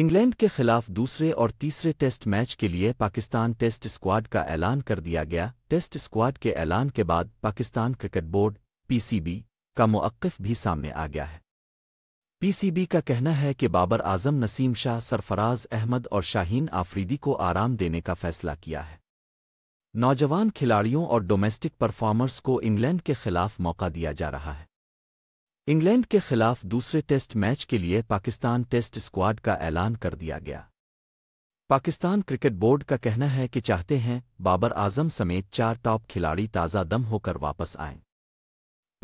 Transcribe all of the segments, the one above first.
England کے خلاف دوسرے اور تیسرے ٹیسٹ میچ کے لیے پاکستان ٹیسٹ اسکواڈ کا اعلان کر دیا گیا ٹیسٹ اسکواڈ کے اعلان کے بعد Pakistan cricket board P C B کا موقف بھی سامنے آ گیا ہے پی سی بی کا کہنا ہے کہ بابر اعظم نسیم شاہ سرفراز احمد اور شاہین آفریدی کو آرام دینے کا فیصلہ کیا ہے نوجوان کھلاڑیوں اور ڈومیسٹک پرفارمرز کو انگلینڈ کے خلاف موقع دیا جا رہا ہے انگلینڈ کے خلاف دوسرے ٹیسٹ میچ کے لیے پاکستان ٹیسٹ اسکواڈ کا اعلان کر دیا گیا پاکستان کرکٹ بورڈ کا کہنا ہے کہ چاہتے ہیں بابر اعظم سمیت چار ٹاپ کھلاڑی تازہ دم ہو کر واپس آئیں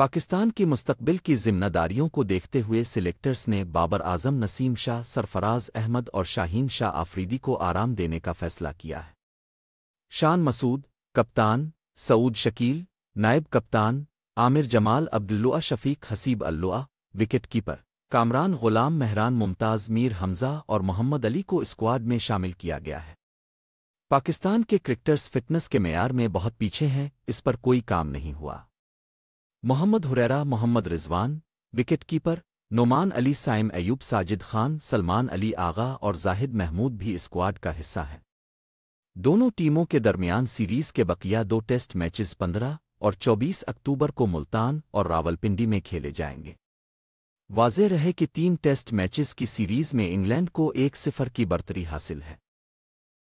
پاکستان کی مستقبل کی ذمہ داریوں کو دیکھتے ہوئے سلیکٹرز نے بابر اعظم نسیم شاہ سرفراز احمد اور شاہین شاہ آفریدی کو آرام دینے کا فیصلہ کیا ہے شان مسعود کپتان سعود شکیل نائب کپتان Aamir Jamal Abdullah Shafique Haseebullah wicket keeper Kamran Ghulam Mehran ممتاز میر حمزہ اور محمد علی کو اسکواڈ میں شامل کیا گیا ہے پاکستان کے کرکٹرز فٹنس کے معیار میں بہت پیچھے ہیں اس پر کوئی کام نہیں ہوا محمد حریرا محمد رضوان وکٹ کیپر نعمان علی سائم ایوب ساجد خان سلمان علی آغا اور زاہد محمود بھی اسکواڈ کا حصہ ہیں دونوں ٹیموں کے درمیان سیریز کے بقیہ دو ٹیسٹ میچز پندرہ اور چوبیس اکتوبر کو ملتان اور راولپنڈی میں کھیلے جائیں گے واضح رہے کہ تین ٹیسٹ میچز کی سیریز میں انگلینڈ کو ایک صفر کی برتری حاصل ہے